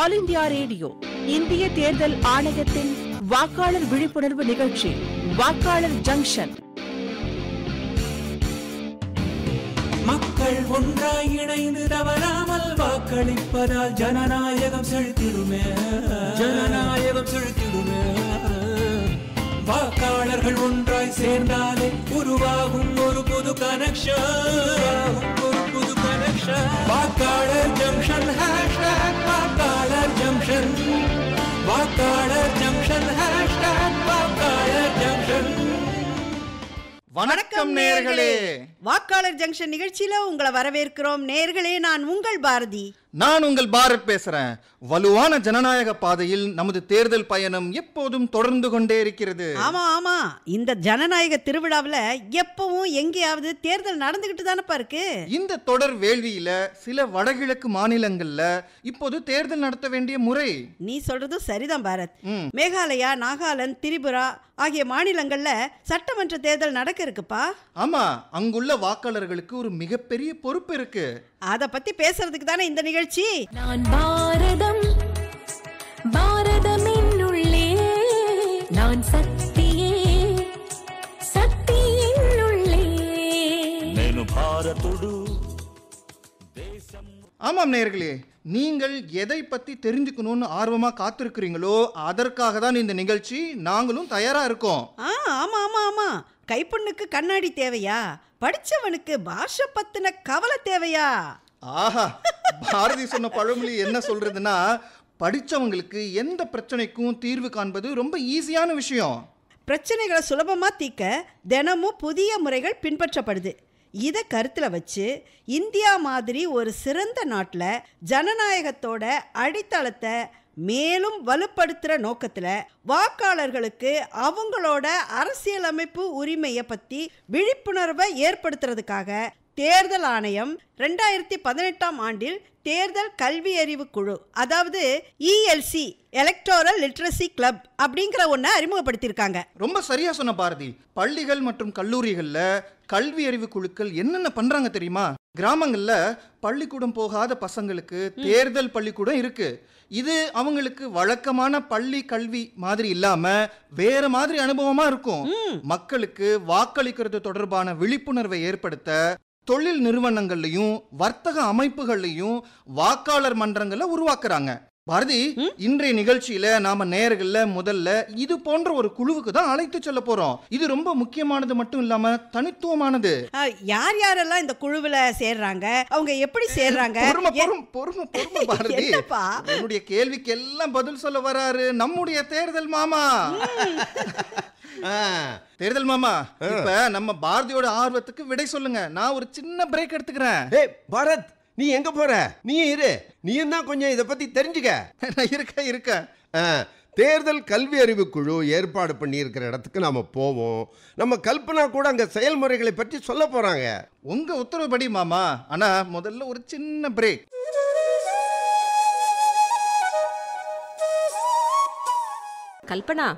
all India radio இந்திய தேர்தல் ஆணையத்தின் வாக்காளர் விழிப்புணர்வு நிகழ்ச்சி வாக்காளர் ஜங்ஷன் மக்கள் ஒன்றாய் இணைந்து தவறாமல் வாக்களிப்பதால் ஜனநாயகம் செலுத்திடுமே ஜனநாயகம் செலுத்திடுமே வாக்காளர்கள் ஒன்றாய் சேர்ந்தாலே உருவாகும் ஒரு புது கனெக்ஷன் ஒரு புது கனெக்ஷன் வாக்காளர் வணக்கம் நேர்களே வாக்காளர் ஜங்ஷன் நிகழ்ச்சியில உங்களை வரவேற்கிறோம் நேர்களே நான் உங்கள் பாரதி நான் உங்கள் பாரத் பேசுறேன் வலுவான ஜனநாயக பாதையில் நமது தேர்தல் பயணம் எப்போதும் தொடர்ந்து கொண்டே இருக்கிறது ஆமா ஆமா இந்த ஜனநாயக திருவிழாவில் எப்பவும் எங்கேயாவது தேர்தல் நடந்துகிட்டு தானப்பா இருக்கு இந்த தொடர் வேள்வியில சில வடகிழக்கு மாநிலங்கள்ல இப்போது தேர்தல் நடத்த வேண்டிய முறை நீ சொல்றதும் சரிதான் பாரத் மேகாலயா நாகாலாந்து திரிபுரா ஆகிய மாநிலங்கள்ல சட்டமன்ற தேர்தல் நடக்க இருக்குப்பா ஆமா அங்குள்ள வாக்காளர்களுக்கு ஒரு மிகப்பெரிய பொறுப்பு இருக்கு அத பத்தி பேசுறதுக்கு தானே இந்த நிகழ்ச்சி நான் பாரதம் பாரதம் நான் சக்தியே சக்தி பாரதுடு ஆமாம் நேர்களே நீங்கள் எதை பற்றி தெரிஞ்சுக்கணும்னு ஆர்வமாக காத்திருக்கிறீங்களோ அதற்காக தான் இந்த நிகழ்ச்சி நாங்களும் தயாராக இருக்கோம் ஆ ஆமாம் ஆமாம் ஆமாம் கண்ணாடி தேவையா படிச்சவனுக்கு பாஷை பத்தின கவலை தேவையா ஆஹா பாரதி சொன்ன பழமொழி என்ன சொல்றதுன்னா படிச்சவங்களுக்கு எந்த பிரச்சனைக்கும் தீர்வு காண்பது ரொம்ப ஈஸியான விஷயம் பிரச்சனைகளை சுலபமாக தீக்க தினமும் புதிய முறைகள் பின்பற்றப்படுது இதை கருத்தில் வச்சு இந்தியா மாதிரி ஒரு சிறந்த நாட்டில் ஜனநாயகத்தோட அடித்தளத்தை மேலும் வலுப்படுத்துகிற நோக்கத்தில் வாக்காளர்களுக்கு அவங்களோட அரசியலமைப்பு உரிமையை பற்றி விழிப்புணர்வை ஏற்படுத்துறதுக்காக தேர்தல் ஆணையம் ரெண்டாயிரத்தி பதினெட்டாம் ஆண்டில் தேர்தல் கல்வி அறிவு குழு அதாவது இஎல்சி எலக்டோரல் லிட்ரஸி கிளப் அப்படிங்கிற ஒன்றை அறிமுகப்படுத்தியிருக்காங்க ரொம்ப சரியா சொன்ன பாரதி பள்ளிகள் மற்றும் கல்லூரிகளில் கல்வி அறிவு குழுக்கள் என்னென்ன பண்றாங்க தெரியுமா கிராமங்களில் பள்ளிக்கூடம் போகாத பசங்களுக்கு தேர்தல் பள்ளிக்கூடம் இருக்கு இது அவங்களுக்கு வழக்கமான பள்ளி கல்வி மாதிரி இல்லாம வேற மாதிரி அனுபவமா இருக்கும் மக்களுக்கு வாக்களிக்கிறது தொடர்பான விழிப்புணர்வை ஏற்படுத்த தொழில் நிறுவனங்கள்லையும் வர்த்தக அமைப்புகள்லையும் வாக்காளர் மன்றங்களை உருவாக்குறாங்க பாரதி இன்றைய நிகழ்ச்சியில நாம நேர்கள்ல முதல்ல இது போன்ற ஒரு குழுவுக்கு தான் அழைத்து செல்ல போறோம் இது ரொம்ப முக்கியமானது மட்டும் இல்லாம தனித்துவமானது யார் யாரெல்லாம் இந்த குழுவுல சேர்றாங்க அவங்க எப்படி சேர்றாங்க பாரதி என்னுடைய கேள்விக்கு எல்லாம் பதில் சொல்ல வராரு நம்முடைய தேர்தல் மாமா தேர்தல் மாமா இப்ப நம்ம பாரதியோட ஆர்வத்துக்கு விடை சொல்லுங்க நான் ஒரு சின்ன பிரேக் எடுத்துக்கிறேன் பாரத் நீ எங்க போற நீ இரு நீயும் தான் கொஞ்சம் இதை பத்தி தெரிஞ்சுக்க நான் இருக்க இருக்க தேர்தல் கல்வி அறிவு குழு ஏற்பாடு பண்ணியிருக்கிற இடத்துக்கு நாம் போவோம் நம்ம கல்பனா கூட அங்கே செயல்முறைகளை பற்றி சொல்ல போகிறாங்க உங்கள் உத்தரவுப்படி மாமா ஆனால் முதல்ல ஒரு சின்ன பிரேக் கல்பனா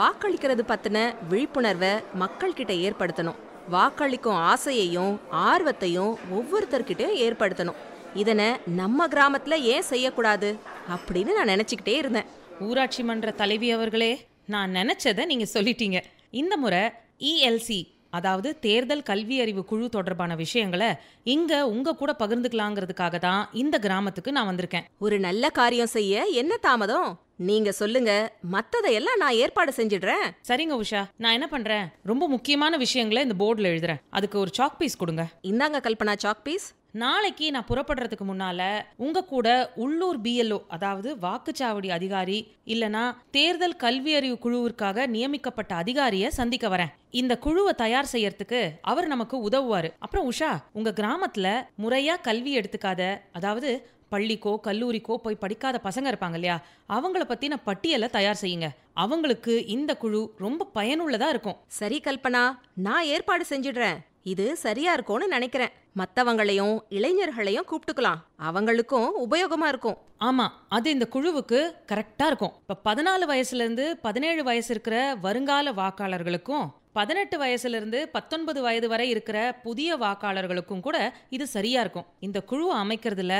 வாக்களிக்கிறது பத்தின விழிப்புணர்வை மக்கள்கிட்ட ஏற்படுத்தணும் வாக்களிக்கும் ஆசையையும் ஆர்வத்தையும் ஒவ்வொருத்தர்கிட்டையும் ஏற்படுத்தணும் இதனை நம்ம கிராமத்துல ஏன் செய்யக்கூடாது அப்படின்னு நான் நினைச்சுக்கிட்டே இருந்தேன் ஊராட்சி மன்ற தலைவி அவர்களே நான் நினைச்சதை நீங்க சொல்லிட்டீங்க இந்த முறை இஎல்சி e அதாவது தேர்தல் கல்வி அறிவு குழு தொடர்பான விஷயங்களை இங்க உங்க கூட பகிர்ந்துக்கலாங்கிறதுக்காக தான் இந்த கிராமத்துக்கு நான் வந்திருக்கேன் ஒரு நல்ல காரியம் செய்ய என்ன தாமதம் நீங்க சொல்லுங்க மத்ததையெல்லாம் நான் ஏற்பாடு செஞ்சிடுறேன் சரிங்க உஷா நான் என்ன பண்றேன் ரொம்ப முக்கியமான விஷயங்களை இந்த போர்டில் எழுதுறேன் அதுக்கு ஒரு சாக் பீஸ் கொடுங்க இந்தாங்க கல்பனா சாக் பீஸ் நாளைக்கு நான் புறப்படுறதுக்கு முன்னால உங்க கூட உள்ளூர் பிஎல்ஓ அதாவது வாக்குச்சாவடி அதிகாரி இல்லனா தேர்தல் கல்வி அறிவு குழுவிற்காக நியமிக்கப்பட்ட அதிகாரிய சந்திக்க வரேன் இந்த குழுவை தயார் செய்யறதுக்கு அவர் நமக்கு உதவுவாரு அப்புறம் உஷா உங்க கிராமத்துல முறையா கல்வி எடுத்துக்காத அதாவது பள்ளிக்கோ கல்லூரிக்கோ போய் படிக்காத பசங்க இருப்பாங்க இல்லையா அவங்கள பத்தின பட்டியலை தயார் செய்யுங்க அவங்களுக்கு இந்த குழு ரொம்ப பயனுள்ளதா இருக்கும் சரி கல்பனா நான் ஏற்பாடு செஞ்சிடுறேன் இது சரியா இருக்கும்னு நினைக்கிறேன் மத்தவங்களையும் இளைஞர்களையும் கூப்பிட்டுக்கலாம் அவங்களுக்கும் உபயோகமா இருக்கும் ஆமா அது இந்த குழுவுக்கு கரெக்டா இருக்கும் இப்ப பதினாலு வயசுல இருந்து பதினேழு வயசு இருக்கிற வருங்கால வாக்காளர்களுக்கும் பதினெட்டு வயசுலேருந்து பத்தொன்பது வயது வரை இருக்கிற புதிய வாக்காளர்களுக்கும் கூட இது சரியா இருக்கும் இந்த குழுவை அமைக்கிறதுல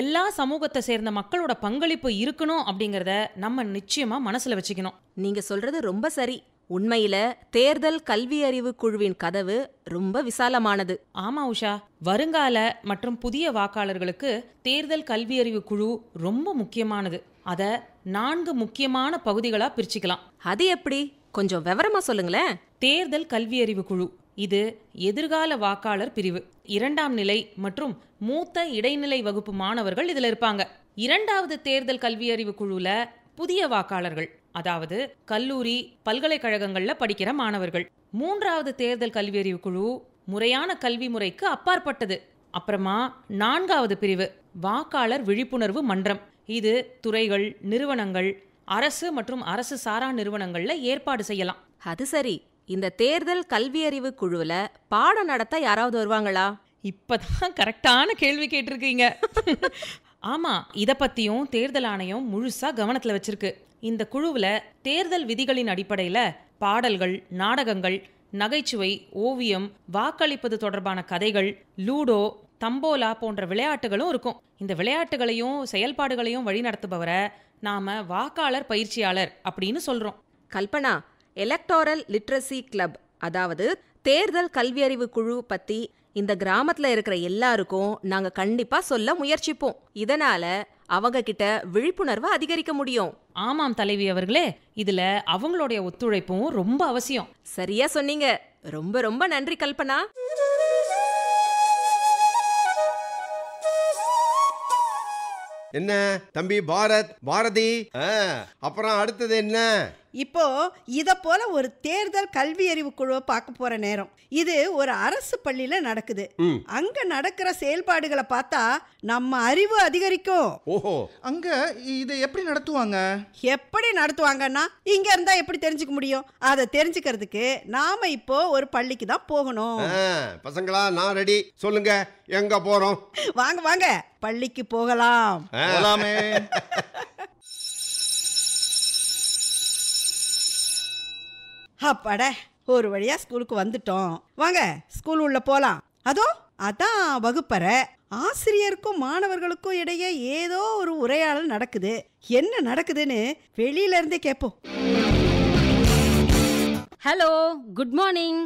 எல்லா சமூகத்தை சேர்ந்த மக்களோட பங்களிப்பு இருக்கணும் அப்படிங்கிறத நம்ம நிச்சயமா மனசுல வச்சுக்கணும் நீங்க சொல்றது ரொம்ப சரி உண்மையில தேர்தல் கல்வி அறிவு குழுவின் கதவு ரொம்ப விசாலமானது ஆமா உஷா வருங்கால மற்றும் புதிய வாக்காளர்களுக்கு தேர்தல் கல்வி அறிவு குழு ரொம்ப முக்கியமானது அத நான்கு முக்கியமான பகுதிகளா பிரிச்சுக்கலாம் அது எப்படி கொஞ்சம் விவரமா சொல்லுங்களேன் தேர்தல் கல்வியறிவு குழு இது எதிர்கால வாக்காளர் பிரிவு இரண்டாம் நிலை மற்றும் மூத்த இடைநிலை வகுப்பு மாணவர்கள் இதுல இருப்பாங்க இரண்டாவது தேர்தல் கல்வியறிவு குழுல புதிய வாக்காளர்கள் அதாவது கல்லூரி பல்கலைக்கழகங்கள்ல படிக்கிற மாணவர்கள் மூன்றாவது தேர்தல் கல்வியறிவு குழு முறையான கல்வி முறைக்கு அப்பாற்பட்டது அப்புறமா நான்காவது பிரிவு வாக்காளர் விழிப்புணர்வு மன்றம் இது துறைகள் நிறுவனங்கள் அரசு மற்றும் அரசு சாரா நிறுவனங்களில் ஏற்பாடு செய்யலாம் அது சரி இந்த தேர்தல் கல்வியறிவு குழுவில் பாடம் நடத்த யாராவது வருவாங்களா இப்பதான் கரெக்டான கேள்வி கேட்டிருக்கீங்க ஆமா இத பத்தியும் தேர்தல் ஆணையம் முழுசா கவனத்துல வச்சிருக்கு இந்த குழுவுல தேர்தல் விதிகளின் அடிப்படையில பாடல்கள் நாடகங்கள் நகைச்சுவை ஓவியம் வாக்களிப்பது தொடர்பான கதைகள் லூடோ தம்போலா போன்ற விளையாட்டுகளும் இருக்கும் இந்த விளையாட்டுகளையும் செயல்பாடுகளையும் வழிநடத்துபவரை நாம வாக்காளர் பயிற்சியாளர் அப்படின்னு சொல்றோம் கல்பனா எலக்டோரல் லிட்ரஸி கிளப் அதாவது தேர்தல் கல்வியறிவு குழு பத்தி இந்த கிராமத்துல இருக்கிற எல்லாருக்கும் நாங்க கண்டிப்பா சொல்ல முயற்சிப்போம் இதனால அவங்க கிட்ட விழிப்புணர்வு அதிகரிக்க முடியும் ஆமாம் தலைவி அவர்களே இதுல அவங்களுடைய ஒத்துழைப்பும் ரொம்ப அவசியம் சரியா சொன்னீங்க ரொம்ப ரொம்ப நன்றி கல்பனா என்ன தம்பி பாரத் பாரதி அப்புறம் அடுத்தது என்ன இப்போது இதை போல் ஒரு தேர்தல் கல்வி அறிவு குழுவை பார்க்க போகிற நேரம் இது ஒரு அரசு பள்ளியில் நடக்குது அங்கே நடக்கிற செயல்பாடுகளை பார்த்தா நம்ம அறிவு அதிகரிக்கும் ஓஹோ அங்கே இதை எப்படி நடத்துவாங்க எப்படி நடத்துவாங்கன்னா இங்கே இருந்தால் எப்படி தெரிஞ்சுக்க முடியும் அதை தெரிஞ்சுக்கிறதுக்கு நாம் இப்போ ஒரு பள்ளிக்கு தான் போகணும் பசங்களா நான் ரெடி சொல்லுங்க எங்க போறோம் வாங்க வாங்க பள்ளிக்கு போகலாம் போகலாமே அப்பாட ஒரு வழியாக ஸ்கூலுக்கு வந்துட்டோம் வாங்க ஸ்கூல் உள்ளே போகலாம் அதோ அதான் வகுப்பறை ஆசிரியருக்கும் மாணவர்களுக்கும் இடையே ஏதோ ஒரு உரையாடல் நடக்குது என்ன நடக்குதுன்னு வெளியில இருந்தே கேட்போம் ஹலோ குட் மார்னிங்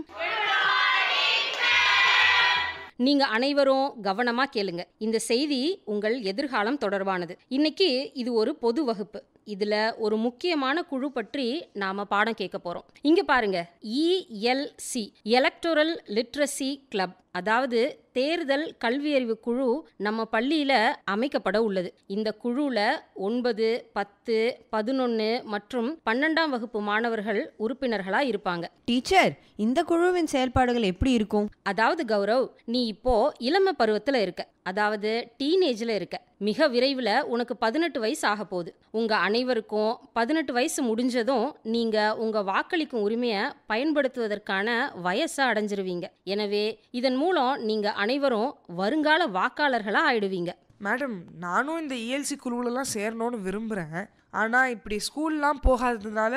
நீங்க அனைவரும் கவனமா கேளுங்க இந்த செய்தி உங்கள் எதிர்காலம் தொடர்பானது இன்னைக்கு இது ஒரு பொது வகுப்பு இதில் ஒரு முக்கியமான குழு பற்றி நாம் பாடம் கேட்க போகிறோம் இங்கே பாருங்கள் ELC e electoral literacy club அதாவது தேர்தல் கல்வியறிவு குழு நம்ம பள்ளியில் அமைக்கப்பட உள்ளது இந்த குழுவில் ஒன்பது பத்து பதினொன்று மற்றும் பன்னெண்டாம் வகுப்பு மாணவர்கள் உறுப்பினர்களாக இருப்பாங்க டீச்சர் இந்த குழுவின் செயல்பாடுகள் எப்படி இருக்கும் அதாவது கௌரவ் நீ இப்போ இளம பருவத்தில் இருக்க அதாவது டீனேஜில் இருக்க மிக விரைவில் உனக்கு பதினெட்டு வயசு ஆக போகுது உங்கள் அனைவருக்கும் பதினெட்டு வயசு முடிஞ்சதும் நீங்கள் உங்கள் வாக்களிக்கும் உரிமையை பயன்படுத்துவதற்கான வயசை அடைஞ்சிருவீங்க எனவே இதன் இதன் மூலம் நீங்கள் அனைவரும் வருங்கால வாக்காளர்களாக ஆயிடுவீங்க மேடம் நானும் இந்த இஎல்சி e குழுவிலலாம் சேரணும்னு விரும்புகிறேன் ஆனால் இப்படி ஸ்கூல்லாம் போகாததுனால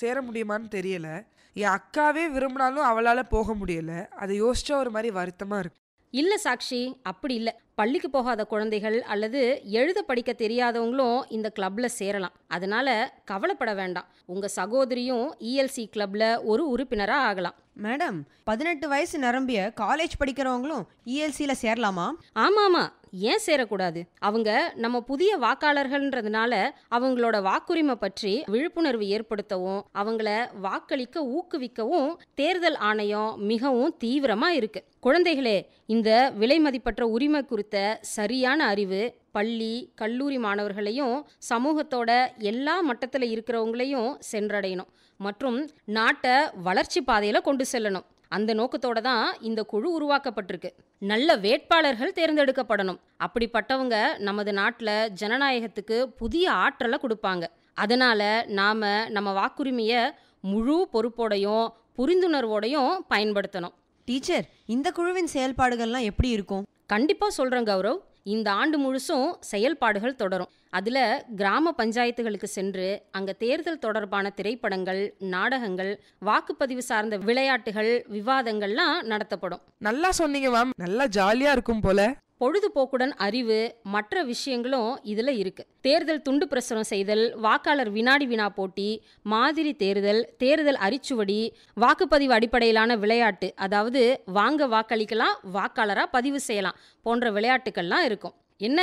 சேர முடியுமான்னு தெரியலை என் அக்காவே விரும்பினாலும் அவளால் போக முடியலை அதை யோசிச்சா ஒரு மாதிரி வருத்தமாக இருக்கு இல்லை சாக்ஷி அப்படி இல்லை பள்ளிக்கு போகாத குழந்தைகள் அல்லது எழுத படிக்க தெரியாதவங்களும் இந்த கிளப்ல சேரலாம் அதனால கவலைப்பட வேண்டாம் உங்க சகோதரியும் இஎல்சி e கிளப்ல ஒரு உறுப்பினராக ஆகலாம் மேடம் பதினெட்டு வயசு நிரம்பிய காலேஜ் படிக்கிறவங்களும் இஎல்சியில் e சேரலாமா ஆமாம் ஆமாம் ஏன் சேரக்கூடாது அவங்க நம்ம புதிய வாக்காளர்கள்ன்றதுனால அவங்களோட வாக்குரிமை பற்றி விழிப்புணர்வு ஏற்படுத்தவும் அவங்கள வாக்களிக்க ஊக்குவிக்கவும் தேர்தல் ஆணையம் மிகவும் தீவிரமாக இருக்கு குழந்தைகளே இந்த விலைமதிப்பற்ற உரிமை குறித்த சரியான அறிவு பள்ளி கல்லூரி மாணவர்களையும் சமூகத்தோட எல்லா மட்டத்தில் இருக்கிறவங்களையும் சென்றடையணும் மற்றும் நாட்டை வளர்ச்சி பாதையில் கொண்டு செல்லணும் அந்த நோக்கத்தோட தான் இந்த குழு உருவாக்கப்பட்டிருக்கு நல்ல வேட்பாளர்கள் தேர்ந்தெடுக்கப்படணும் அப்படிப்பட்டவங்க நமது நாட்டில் ஜனநாயகத்துக்கு புதிய ஆற்றலை கொடுப்பாங்க அதனால் நாம் நம்ம வாக்குரிமையை முழு பொறுப்போடையும் புரிந்துணர்வோடையும் பயன்படுத்தணும் டீச்சர் இந்த குழுவின் செயல்பாடுகள்லாம் எப்படி இருக்கும் கண்டிப்பாக சொல்கிறேன் கௌரவ் இந்த ஆண்டு முழுசும் செயல்பாடுகள் தொடரும் அதில் கிராம பஞ்சாயத்துகளுக்கு சென்று அங்கே தேர்தல் தொடர்பான திரைப்படங்கள் நாடகங்கள் வாக்குப்பதிவு சார்ந்த விளையாட்டுகள் விவாதங்கள்லாம் நடத்தப்படும் நல்லா சொன்னீங்க மேம் நல்லா ஜாலியாக இருக்கும் போல பொழுதுபோக்குடன் அறிவு மற்ற விஷயங்களும் இதில் இருக்கு தேர்தல் துண்டு பிரசுரம் செய்தல் வாக்காளர் வினாடி வினா போட்டி மாதிரி தேர்தல் தேர்தல் அரிச்சுவடி வாக்குப்பதிவு அடிப்படையிலான விளையாட்டு அதாவது வாங்க வாக்களிக்கலாம் வாக்காளராக பதிவு செய்யலாம் போன்ற விளையாட்டுகள்லாம் இருக்கும் என்ன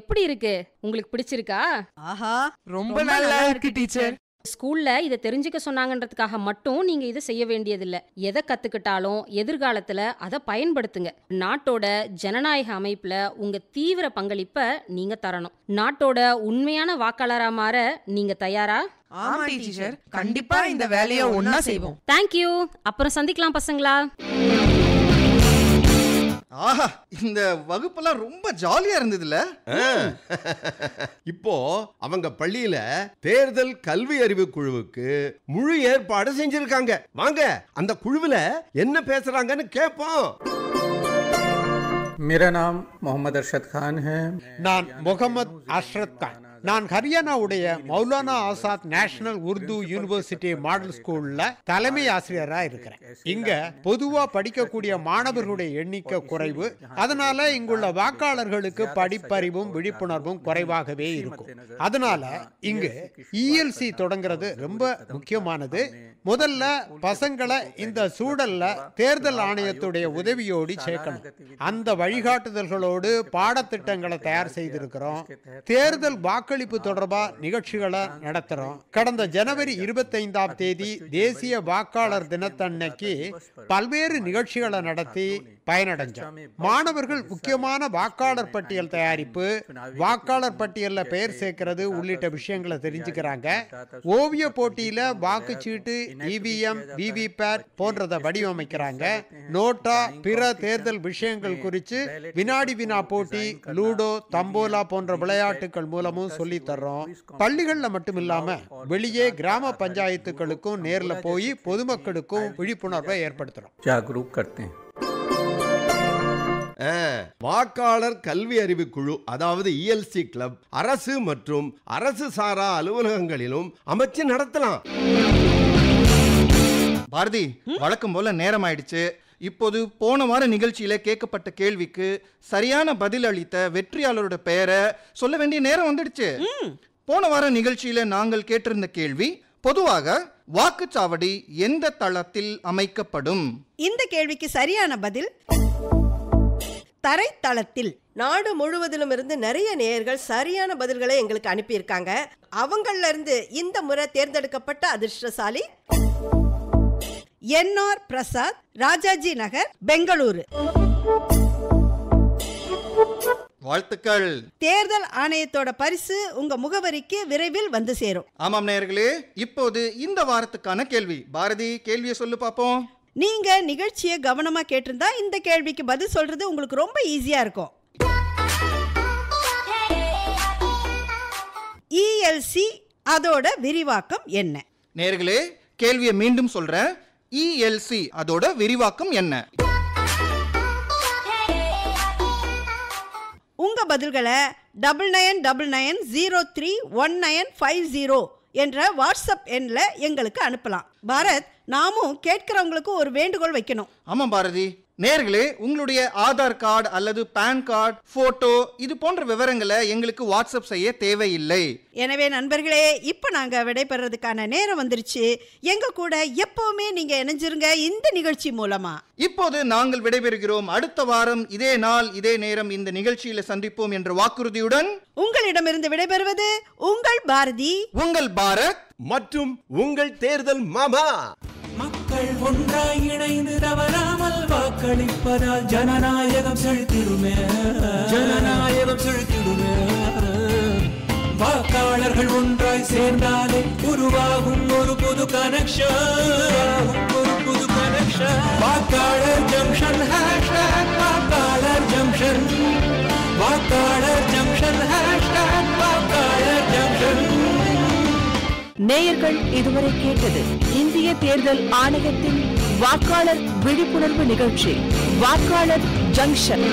எப்படி இருக்கு உங்களுக்கு பிடிச்சிருக்கா ஆஹா ரொம்ப நல்லா இருக்கு டீச்சர் ஸ்கூல்ல இதை தெரிஞ்சுக்க சொன்னாங்கன்றதுக்காக மட்டும் நீங்க இதை செய்ய வேண்டியதில்லை எதை கத்துக்கிட்டாலும் எதிர்காலத்துல அதை பயன்படுத்துங்க நாட்டோட ஜனநாயக அமைப்புல உங்க தீவிர பங்களிப்பை நீங்க தரணும் நாட்டோட உண்மையான வாக்காளரா மாற நீங்க தயாரா கண்டிப்பா இந்த வேலையை ஒன்னா செய்வோம் தேங்க்யூ அப்புறம் சந்திக்கலாம் பசங்களா ஆஹா இந்த வகுப்பெல்லாம் ரொம்ப ஜாலியா இருந்ததுல இப்போ அவங்க பள்ளியில தேர்தல் கல்வி அறிவு குழுவுக்கு முழு ஏற்பாடு செஞ்சிருக்காங்க வாங்க அந்த குழுவுல என்ன பேசுறாங்கன்னு கேட்போம் मेरा नाम मोहम्मद अरशद खान है நான் முகமது அஷ்ரத் கான் நான் ஹரியானாவுடைய Maulana Azad national Urdu university model ஸ்கூல்ல தலைமை ஆசிரியரா இருக்கிறேன் இங்க பொதுவா படிக்கக்கூடிய மாணவர்களுடைய எண்ணிக்கை குறைவு அதனால இங்குள்ள வாக்காளர்களுக்கு படிப்பறிவும் விழிப்புணர்வும் குறைவாகவே இருக்கும் அதனால இங்கு இஎல்சி e தொடங்குறது ரொம்ப முக்கியமானது முதல்ல பசங்களை இந்த சூழல்ல தேர்தல் ஆணையத்துடைய உதவியோடு சேர்க்கணும் அந்த வழிகாட்டுதல்களோடு பாடத்திட்டங்களை தயார் செய்திருக்கிறோம் தேர்தல் வாக்கு வாக்களிப்பு தொடர்பாக நிகழ்ச்சிகளை நடத்துகிறோம் கடந்த ஜனவரி இருபத்தைந்தாம் தேதி தேசிய வாக்காளர் தினத்தன்னைக்கு பல்வேறு நிகழ்ச்சிகளை நடத்தி பயனடைஞ்சோம் மாணவர்கள் முக்கியமான வாக்காளர் பட்டியல் தயாரிப்பு வாக்காளர் பட்டியலில் பெயர் சேர்க்கிறது உள்ளிட்ட விஷயங்களை தெரிஞ்சுக்கிறாங்க ஓவிய போட்டியில வாக்குச்சீட்டு இவிஎம் விவிபேட் போன்றதை வடிவமைக்கிறாங்க நோட்டா பிற தேர்தல் விஷயங்கள் குறித்து வினாடி வினா போட்டி லூடோ தம்போலா போன்ற விளையாட்டுகள் மூலமும் சொல்லி தர்றோம் பள்ளிகள்ல மட்டும் இல்லாமல் வெளியே கிராம பஞ்சாயத்துகளுக்கும் நேர்ல போய் பொதுமக்களுக்கும் விழிப்புணர்வை ஏற்படுத்துறோம் வாக்காளர் கல்வி அறிவு குழு அதாவது இஎல்சி e கிளப் அரசு மற்றும் அரசு சாரா அலுவலகங்களிலும் அமைச்சு நடத்தலாம் பாரதி வழக்கம் போல நேரம் ஆயிடுச்சு இப்போது போன வார நிகழ்ச்சியில கேட்கப்பட்ட கேள்விக்கு சரியான பதில் அளித்த வெற்றியாளரோட பெயரை சொல்ல வேண்டிய நேரம் வந்துடுச்சு போன வார நிகழ்ச்சியில நாங்கள் கேட்டிருந்த கேள்வி பொதுவாக வாக்குச்சாவடி எந்த தளத்தில் அமைக்கப்படும் இந்த கேள்விக்கு சரியான பதில் தரைத்தளத்தில் நாடு முழுவதிலும் இருந்து நிறைய நேயர்கள் சரியான பதில்களை எங்களுக்கு அனுப்பியிருக்காங்க அவங்கள இருந்து இந்த முறை தேர்ந்தெடுக்கப்பட்ட அதிர்ஷ்டசாலி என்ஆர் பிரசாத் ராஜாஜி நகர் பெங்களூரு வாழ்த்துக்கள் தேர்தல் ஆணையத்தோட பரிசு உங்க முகவரிக்கு விரைவில் வந்து சேரும் ஆமாம் நேயர்களே இப்போது இந்த வாரத்துக்கான கேள்வி பாரதி கேள்வியை சொல்லு பார்ப்போம் நீங்கள் நிகழ்ச்சியை கவனமாக கேட்டிருந்தா இந்த கேள்விக்கு பதில் சொல்கிறது உங்களுக்கு ரொம்ப ஈஸியாக இருக்கும் இஎல்சி e அதோட விரிவாக்கம் என்ன நேர்களே கேள்வியை மீண்டும் சொல்கிறேன் இஎல்சி e அதோட விரிவாக்கம் என்ன உங்க பதில்களை double nine double nine zero three one nine five zero என்ற வாட்ஸ்அப் எண்ணில் எங்களுக்கு அனுப்பலாம் பாரத் நாமும் கேட்கிறவங்களுக்கு ஒரு வேண்டுகோள் வைக்கணும் ஆமாம் பாரதி நேர்களே உங்களுடைய ஆதார் கார்டு அல்லது பான் கார்டு போட்டோ இது போன்ற விவரங்களை எங்களுக்கு வாட்ஸ்அப் செய்ய தேவையில்லை எனவே நண்பர்களே இப்போ நாங்கள் விடைபெறதுக்கான நேரம் வந்துருச்சு எங்க கூட எப்பவுமே நீங்க இணைஞ்சிருங்க இந்த நிகழ்ச்சி மூலமா இப்போது நாங்கள் விடைபெறுகிறோம் அடுத்த வாரம் இதே நாள் இதே நேரம் இந்த நிகழ்ச்சியில சந்திப்போம் என்ற வாக்குறுதியுடன் உங்களிடமிருந்து விடைபெறுவது உங்கள் பாரதி உங்கள் பாரத் மற்றும் உங்கள் தேர்தல் மாமா மக்கள் ஒன்றாய் இணைந்து தவறாமல் வாக்களிப்பதால் ஜனநாயகம் செலுத்திடுமே ஜனநாயகம் செலுத்திடுமே வாக்காளர்கள் ஒன்றாய் சேர்ந்தாலே உருவாகும் ஒரு புது கனெக்ஷன் ஒரு புது கனெக்ஷன் வாக்காளர் ஜங்ஷன் ஹேஷ்டாக் வாக்காளர் ஜங்ஷன் வாக்காளர் ஜங்ஷன் ஹேஷ்டாக் வாக்காளர் நேயர்கள் இதுவரை கேட்டது இந்திய தேர்தல் ஆணையத்தின் வாக்காளர் விழிப்புணர்வு நிகழ்ச்சி வாக்காளர் ஜங்ஷன்